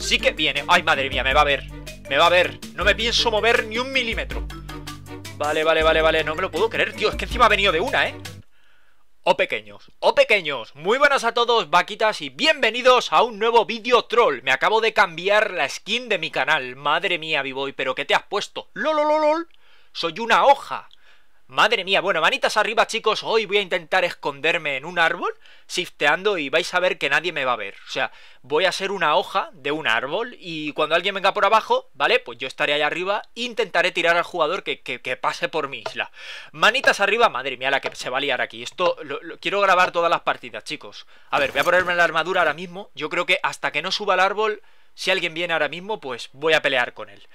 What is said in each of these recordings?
Sí que viene. Ay, madre mía, me va a ver. Me va a ver. No me pienso mover ni un milímetro. Vale, vale, vale, vale. No me lo puedo creer, tío. Es que encima ha venido de una, ¿eh? O pequeños, o pequeños, muy buenas a todos vaquitas y bienvenidos a un nuevo vídeo troll. Me acabo de cambiar la skin de mi canal, madre mía, B-Boy, pero ¿qué te has puesto? lololol, Soy una hoja. Madre mía, bueno, manitas arriba chicos, hoy voy a intentar esconderme en un árbol, shifteando y vais a ver que nadie me va a ver. O sea, voy a ser una hoja de un árbol y cuando alguien venga por abajo, ¿vale? Pues yo estaré ahí arriba e intentaré tirar al jugador que, que, pase por mi isla. Manitas arriba, madre mía, la que se va a liar aquí. Esto lo, quiero grabar todas las partidas, chicos. A ver, voy a ponerme la armadura ahora mismo. Yo creo que hasta que no suba al árbol, si alguien viene ahora mismo, pues voy a pelear con él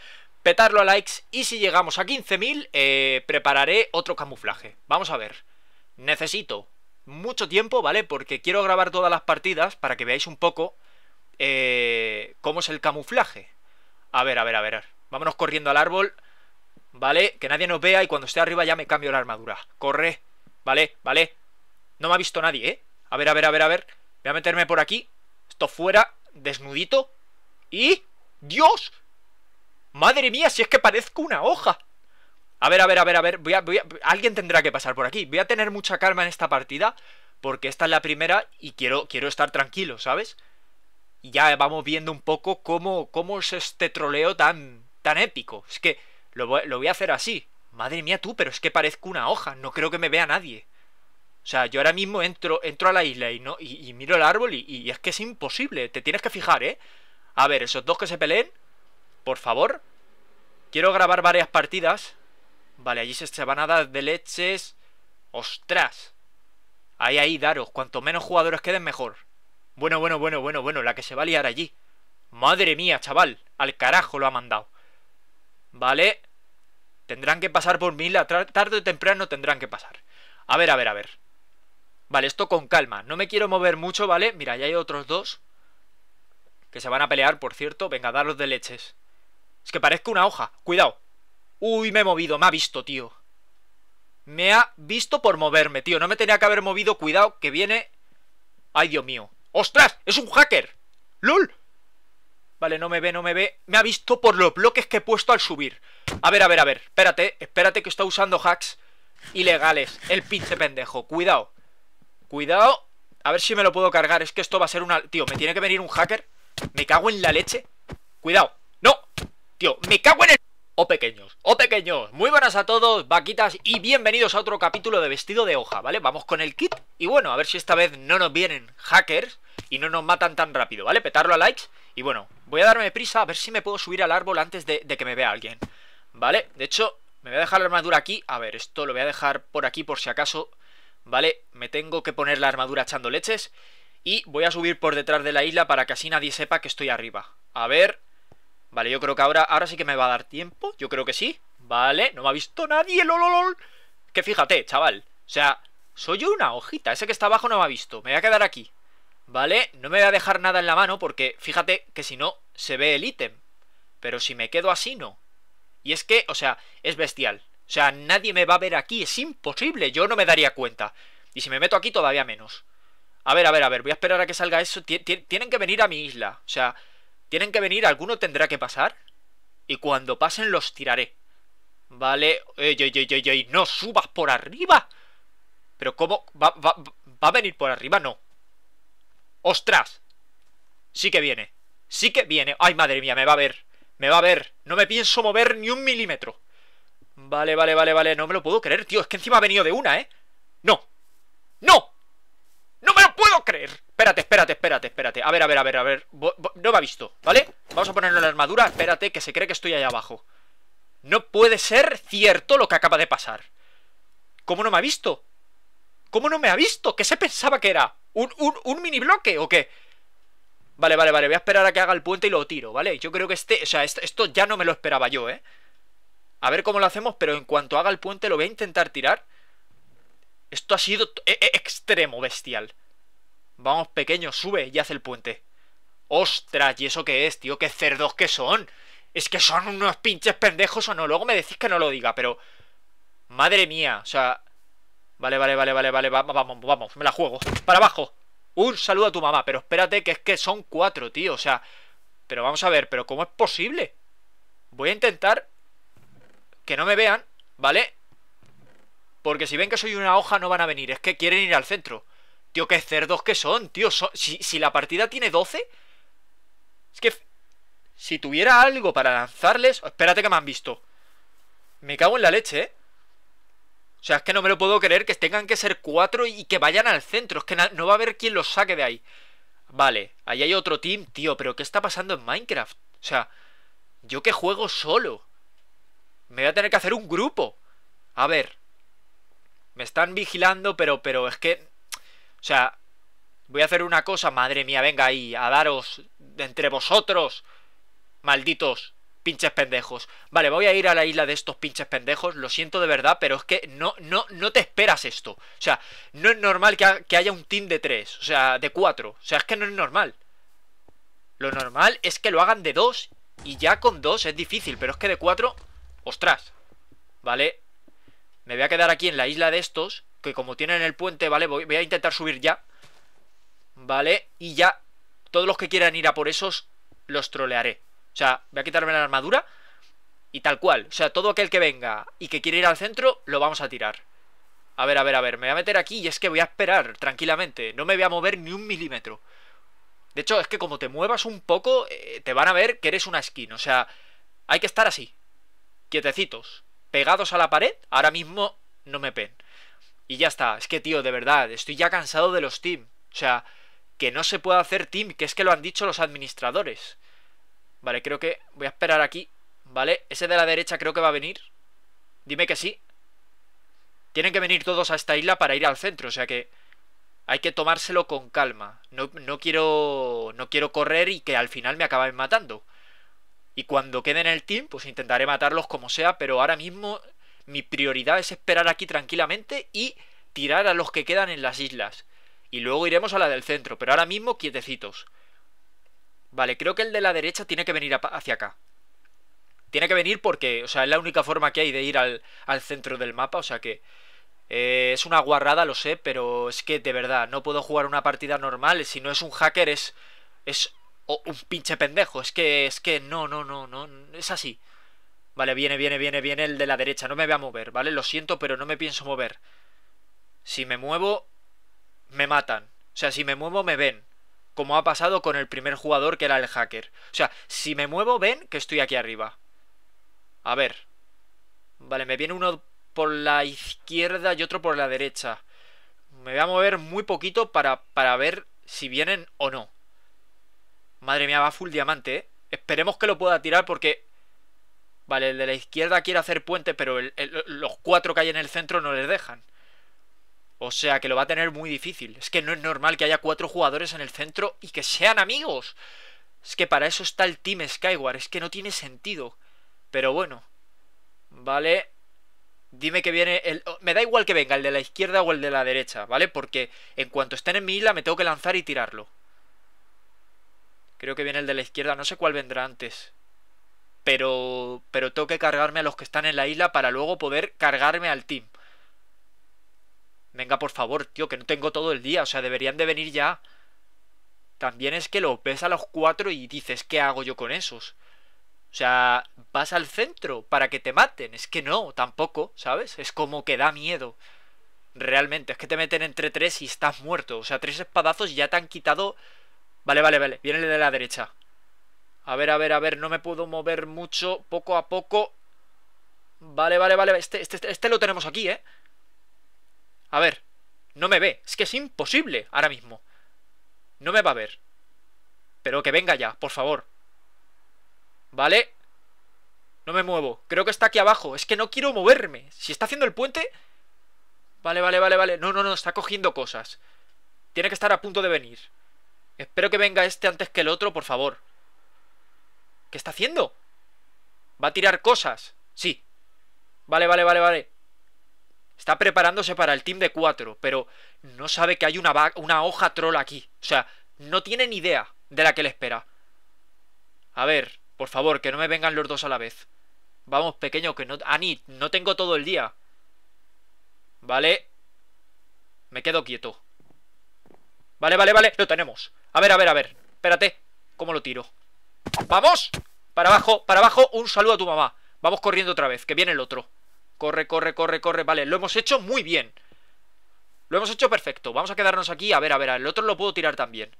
petarlo a likes y si llegamos a 15.000 eh, prepararé otro camuflaje. Vamos a ver. Necesito mucho tiempo, ¿vale? Porque quiero grabar todas las partidas para que veáis un poco eh, cómo es el camuflaje. A ver, a ver, a ver. Vámonos corriendo al árbol, ¿vale? Que nadie nos vea y cuando esté arriba ya me cambio la armadura. Corre, ¿vale? ¿Vale? No me ha visto nadie, ¿eh? A ver, a ver, a ver, a ver. Voy a meterme por aquí. Esto fuera, desnudito. Y... ¡Dios! ¡Madre mía, si es que parezco una hoja! A ver, a ver, a ver, a ver, voy voy alguien tendrá que pasar por aquí. Voy a tener mucha calma en esta partida, porque esta es la primera y quiero, quiero estar tranquilo, ¿sabes? Y ya vamos viendo un poco cómo, cómo es este troleo tan, tan épico. Es que lo voy, a hacer así. Madre mía tú, pero es que parezco una hoja, no creo que me vea nadie. O sea, yo ahora mismo entro, entro a la isla y, no, y, miro el árbol y, y es que es imposible, te tienes que fijar, ¿eh? A ver, esos dos que se peleen por favor. Quiero grabar varias partidas. Vale, allí se van a dar de leches. ¡Ostras! Ahí, ahí, daros. Cuanto menos jugadores queden, mejor. Bueno, bueno, bueno, bueno, bueno. La que se va a liar allí. Madre mía, chaval. Al carajo lo ha mandado. Vale. Tendrán que pasar por mil Tarde o temprano tendrán que pasar. A ver, a ver, a ver. Vale, esto con calma. No me quiero mover mucho, ¿vale? Mira, ya hay otros dos. Que se van a pelear, por cierto. Venga, daros de leches. Es que parezco una hoja. Cuidado. Uy, me he movido. Me ha visto, tío. Me ha visto por moverme, tío. No me tenía que haber movido. Cuidado, que viene... Ay, Dios mío. ¡Ostras! ¡Es un hacker! ¡Lol! Vale, no me ve, no me ve. Me ha visto por los bloques que he puesto al subir. A ver, a ver, a ver. Espérate, espérate que está usando hacks ilegales. El pinche pendejo. Cuidado. Cuidado. A ver si me lo puedo cargar. Es que esto va a ser una... Tío, ¿me tiene que venir un hacker? Me cago en la leche. Cuidado. Tío, me cago en el... O pequeños, o pequeños, muy buenas a todos, vaquitas y bienvenidos a otro capítulo de Vestido de Hoja, ¿vale? Vamos con el kit y bueno, a ver si esta vez no nos vienen hackers y no nos matan tan rápido, ¿vale? Petarlo a likes y bueno, voy a darme prisa a ver si me puedo subir al árbol antes de, de que me vea alguien, ¿vale? De hecho, me voy a dejar la armadura aquí, a ver, esto lo voy a dejar por aquí por si acaso, ¿vale? Me tengo que poner la armadura echando leches y voy a subir por detrás de la isla para que así nadie sepa que estoy arriba. A ver, Vale, yo creo que ahora, ahora sí que me va a dar tiempo. Yo creo que sí. Vale, no me ha visto nadie, lololol. Que fíjate, chaval. O sea, soy yo una hojita. Ese que está abajo no me ha visto. Me voy a quedar aquí. Vale, no me voy a dejar nada en la mano porque fíjate que si no, se ve el ítem. Pero si me quedo así, no. Y es que, o sea, es bestial. O sea, nadie me va a ver aquí. Es imposible. Yo no me daría cuenta. Y si me meto aquí, todavía menos. A ver, a ver, a ver. Voy a esperar a que salga eso. tienen que venir a mi isla. O sea, tienen que venir, alguno tendrá que pasar. Y cuando pasen los tiraré. Vale. Ey, ey, ey, ey, ey. no subas por arriba. Pero ¿cómo? ¿Va, va, va a venir por arriba? No. ¡Ostras! Sí que viene. Sí que viene. ¡Ay, madre mía! Me va a ver. Me va a ver. No me pienso mover ni un milímetro. Vale, vale, vale, vale. No me lo puedo creer, tío. Es que encima ha venido de una, ¿eh? ¡No! ¡No! ¡No me lo puedo creer! Espérate, espérate, espérate, espérate A ver, a ver, a ver, a ver No me ha visto, ¿vale? Vamos a ponerle la armadura Espérate, que se cree que estoy allá abajo No puede ser cierto lo que acaba de pasar ¿Cómo no me ha visto? ¿Cómo no me ha visto? ¿Qué se pensaba que era? ¿Un, un, un mini bloque o qué? Vale, vale, vale, voy a esperar a que haga el puente y lo tiro, ¿vale? Yo creo que este, o sea, esto ya no me lo esperaba yo, ¿eh? A ver cómo lo hacemos, pero en cuanto haga el puente lo voy a intentar tirar esto ha sido e-, e-, extremo bestial. Vamos, pequeño, sube y haz el puente. ¡Ostras! ¿Y eso qué es, tío? ¡Qué cerdos que son! Es que son unos pinches pendejos o no. Luego me decís que no lo diga, pero... Madre mía, o sea... Vale, vale, vale, vale, vale, vamos, vamos, me la juego. ¡Para abajo! Un saludo a tu mamá, pero espérate que es que son cuatro, tío, o sea... Pero vamos a ver, pero ¿cómo es posible? Voy a intentar... Que no me vean, ¿vale? Porque si ven que soy una hoja no van a venir, es que quieren ir al centro. Tío, qué cerdos que son, tío. si, la partida tiene 12... Es que... Si tuviera algo para lanzarles... Espérate que me han visto. Me cago en la leche, ¿eh? O sea, es que no me lo puedo creer que tengan que ser cuatro y que vayan al centro. Es que no va a haber quien los saque de ahí. Vale, ahí hay otro team, tío. Pero ¿qué está pasando en Minecraft? O sea, yo que juego solo. Me voy a tener que hacer un grupo. A ver, me están vigilando, pero, pero es que... O sea, voy a hacer una cosa, madre mía, venga ahí, a daros entre vosotros. Malditos, pinches pendejos. Vale, voy a ir a la isla de estos pinches pendejos, lo siento de verdad, pero es que no, no, no te esperas esto. O sea, no es normal que, que haya un team de tres, o sea, de cuatro. O sea, es que no es normal. Lo normal es que lo hagan de dos y ya con dos es difícil, pero es que de cuatro, ostras, ¿vale? Me voy a quedar aquí en la isla de estos, que como tienen el puente, ¿vale? Voy, a intentar subir ya, ¿vale? Y ya todos los que quieran ir a por esos, los trolearé. O sea, voy a quitarme la armadura y tal cual. O sea, todo aquel que venga y que quiera ir al centro, lo vamos a tirar. A ver, a ver, a ver, me voy a meter aquí y es que voy a esperar tranquilamente. No me voy a mover ni un milímetro. De hecho, es que como te muevas un poco, eh, te van a ver que eres una skin. O sea, hay que estar así, quietecitos pegados a la pared, ahora mismo no me pen. Y ya está, es que tío, de verdad, estoy ya cansado de los team. O sea, que no se puede hacer team, que es que lo han dicho los administradores. Vale, creo que voy a esperar aquí, ¿vale? Ese de la derecha creo que va a venir. Dime que sí. Tienen que venir todos a esta isla para ir al centro, o sea que hay que tomárselo con calma. No, no quiero no quiero correr y que al final me acaben matando. Y cuando quede en el team, pues intentaré matarlos como sea, pero ahora mismo mi prioridad es esperar aquí tranquilamente y tirar a los que quedan en las islas. Y luego iremos a la del centro, pero ahora mismo quietecitos. Vale, creo que el de la derecha tiene que venir hacia acá. Tiene que venir porque, o sea, es la única forma que hay de ir al, centro del mapa, o sea que... Eh, es una guarrada, lo sé, pero es que de verdad, no puedo jugar una partida normal. Si no es un hacker, es, es o un pinche pendejo. Es que, es que, no, no, no, no, es así. Vale, viene, viene, viene, viene el de la derecha. No me voy a mover, ¿vale? Lo siento, pero no me pienso mover. Si me muevo, me matan. O sea, si me muevo, me ven. Como ha pasado con el primer jugador que era el hacker. O sea, si me muevo, ven que estoy aquí arriba. A ver. Vale, me viene uno por la izquierda y otro por la derecha. Me voy a mover muy poquito para, para ver si vienen o no. Madre mía, va full diamante, ¿eh? Esperemos que lo pueda tirar porque... Vale, el de la izquierda quiere hacer puente, pero los cuatro que hay en el centro no les dejan. O sea que lo va a tener muy difícil. Es que no es normal que haya cuatro jugadores en el centro y que sean amigos. Es que para eso está el Team Skyward. Es que no tiene sentido. Pero bueno. Vale. Dime que viene el... Oh, me da igual que venga el de la izquierda o el de la derecha, ¿vale? Porque en cuanto estén en mi isla me tengo que lanzar y tirarlo. Creo que viene el de la izquierda, no sé cuál vendrá antes. Pero, pero tengo que cargarme a los que están en la isla para luego poder cargarme al team. Venga, por favor, tío, que no tengo todo el día. O sea, deberían de venir ya. También es que lo ves a los cuatro y dices, ¿qué hago yo con esos? O sea, vas al centro para que te maten. Es que no, tampoco, ¿sabes? Es como que da miedo. Realmente, es que te meten entre tres y estás muerto. O sea, tres espadazos ya te han quitado Vale, vale, vale. Viene de la derecha. A ver, a ver, a ver. No me puedo mover mucho. Poco a poco. Vale, vale, vale. Este este, este, este lo tenemos aquí, ¿eh? A ver. No me ve. Es que es imposible ahora mismo. No me va a ver. Pero que venga ya, por favor. Vale. No me muevo. Creo que está aquí abajo. Es que no quiero moverme. Si está haciendo el puente... Vale, vale, vale, vale. No, no, no. Está cogiendo cosas. Tiene que estar a punto de venir. Espero que venga este antes que el otro, por favor. ¿Qué está haciendo? ¿Va a tirar cosas? Sí. Vale, vale, vale, vale. Está preparándose para el team de cuatro, pero no sabe que hay una, una hoja troll aquí. O sea, no tiene ni idea de la que le espera. A ver, por favor, que no me vengan los dos a la vez. Vamos, pequeño, que no... Ani, no tengo todo el día. Vale. Me quedo quieto. Vale, vale, vale, lo tenemos A ver, a ver, a ver, espérate ¿Cómo lo tiro? ¡Vamos! Para abajo, para abajo, un saludo a tu mamá Vamos corriendo otra vez, que viene el otro Corre, corre, corre, corre, vale, lo hemos hecho muy bien Lo hemos hecho perfecto Vamos a quedarnos aquí, a ver, a ver, el otro lo puedo tirar también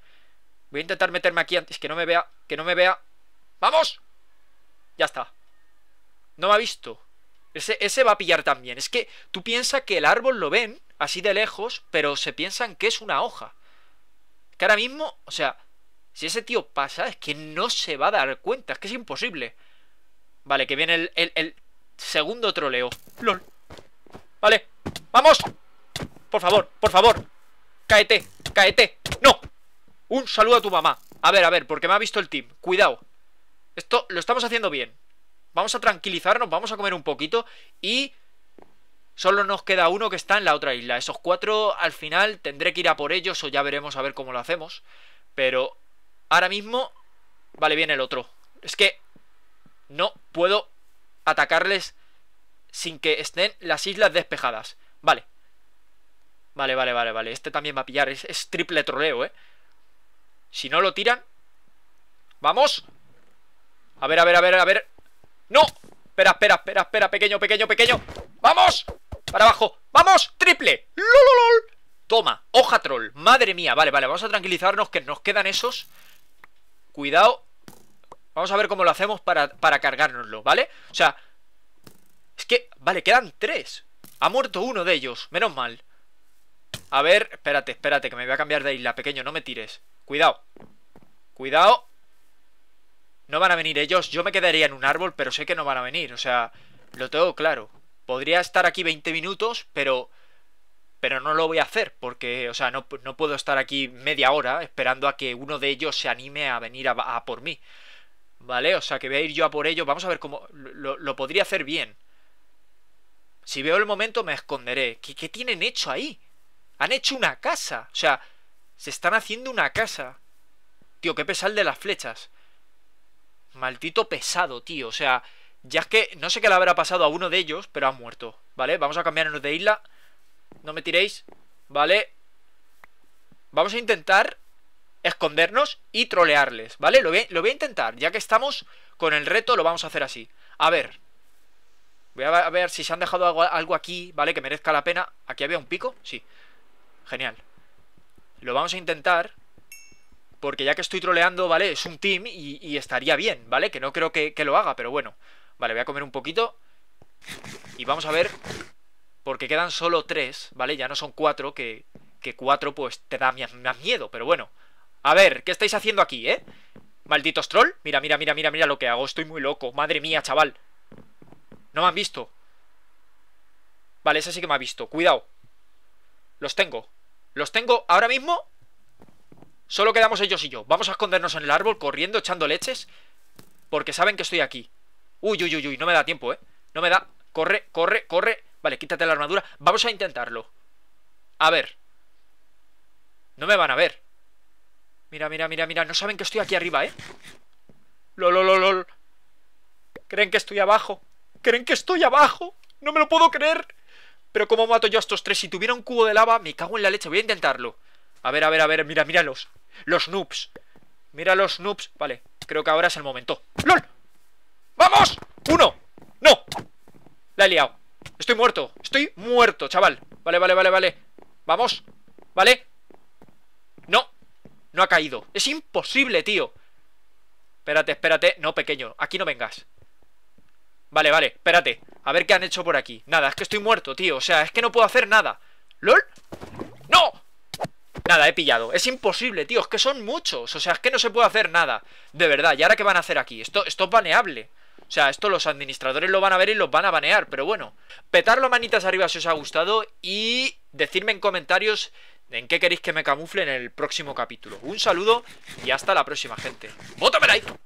Voy a intentar meterme aquí antes Que no me vea, que no me vea ¡Vamos! Ya está No me ha visto ese, ese va a pillar también Es que tú piensas que el árbol lo ven Así de lejos, pero se piensan que es una hoja que ahora mismo, o sea, si ese tío pasa, es que no se va a dar cuenta, es que es imposible. Vale, que viene el, segundo troleo. LOL. Vale, vamos. Por favor, por favor. Cáete, cáete. No. Un saludo a tu mamá. A ver, a ver, porque me ha visto el team. Cuidado. Esto lo estamos haciendo bien. Vamos a tranquilizarnos, vamos a comer un poquito y Solo nos queda uno que está en la otra isla. Esos cuatro al final tendré que ir a por ellos o ya veremos a ver cómo lo hacemos. Pero ahora mismo... Vale, bien el otro. Es que no puedo atacarles sin que estén las islas despejadas. Vale. Vale, vale, vale, vale. Este también va a pillar. Es, triple troleo, ¿eh? Si no lo tiran... ¡Vamos! A ver, a ver, a ver, a ver. ¡No! Espera, espera, espera, espera. Pequeño, pequeño, pequeño. ¡Vamos! para abajo. ¡Vamos! ¡Triple! ¡Lololol! Toma, hoja troll. Madre mía, vale, vale, vamos a tranquilizarnos que nos quedan esos. Cuidado. Vamos a ver cómo lo hacemos para, para cargárnoslo, ¿vale? O sea, es que, vale, quedan tres. Ha muerto uno de ellos, menos mal. A ver, espérate, espérate, que me voy a cambiar de isla, pequeño, no me tires. Cuidado. Cuidado. No van a venir ellos, yo me quedaría en un árbol, pero sé que no van a venir, o sea, lo tengo claro podría estar aquí 20 minutos, pero pero no lo voy a hacer porque, o sea, no, puedo estar aquí media hora esperando a que uno de ellos se anime a venir a, por mí. ¿Vale? O sea, que voy a ir yo a por ellos. Vamos a ver cómo... Lo, podría hacer bien. Si veo el momento me esconderé. ¿Qué, ¿Qué, tienen hecho ahí? Han hecho una casa. O sea, se están haciendo una casa. Tío, qué pesal de las flechas. Maldito pesado, tío. O sea, ya es que no sé qué le habrá pasado a uno de ellos, pero ha muerto, ¿vale? Vamos a cambiarnos de isla. No me tiréis, ¿vale? Vamos a intentar escondernos y trolearles, ¿vale? Lo voy, a, intentar, ya que estamos con el reto, lo vamos a hacer así. A ver. Voy a ver si se han dejado algo, aquí, ¿vale? Que merezca la pena. ¿Aquí había un pico? Sí. Genial. Lo vamos a intentar. Porque ya que estoy troleando, ¿vale? Es un team y, estaría bien, ¿vale? Que no creo que lo haga, pero bueno. Vale, voy a comer un poquito. Y vamos a ver. Porque quedan solo tres, ¿vale? Ya no son cuatro, que, cuatro pues te da más miedo, pero bueno. A ver, ¿qué estáis haciendo aquí, eh? Malditos troll. Mira, mira, mira, mira, mira lo que hago. Estoy muy loco. Madre mía, chaval. No me han visto. Vale, ese sí que me ha visto. Cuidado. Los tengo. Los tengo ahora mismo. Solo quedamos ellos y yo. Vamos a escondernos en el árbol corriendo, echando leches. Porque saben que estoy aquí. Uy, uy, uy, uy, no me da tiempo, ¿eh? No me da. Corre, corre, corre. Vale, quítate la armadura. Vamos a intentarlo. A ver. No me van a ver. Mira, mira, mira, mira. No saben que estoy aquí arriba, ¿eh? Lolololol. Lol, lol. Creen que estoy abajo. Creen que estoy abajo. No me lo puedo creer. Pero ¿cómo mato yo a estos tres? Si tuviera un cubo de lava, me cago en la leche. Voy a intentarlo. A ver, a ver, a ver. Mira, míralos. Los noobs. Mira los noobs. Vale, creo que ahora es el momento. ¡Lol! ¡Vamos! ¡Uno! ¡No! La he liado Estoy muerto Estoy muerto, chaval Vale, vale, vale, vale Vamos Vale No No ha caído Es imposible, tío Espérate, espérate No, pequeño Aquí no vengas Vale, vale, espérate A ver qué han hecho por aquí Nada, es que estoy muerto, tío O sea, es que no puedo hacer nada ¿Lol? ¡No! Nada, he pillado Es imposible, tío Es que son muchos O sea, es que no se puede hacer nada De verdad ¿Y ahora qué van a hacer aquí? Esto, esto es baneable o sea, esto los administradores lo van a ver y los van a banear, pero bueno. Petarlo manitas arriba si os ha gustado y decirme en comentarios en qué queréis que me camufle en el próximo capítulo. Un saludo y hasta la próxima, gente. ¡Vótame like!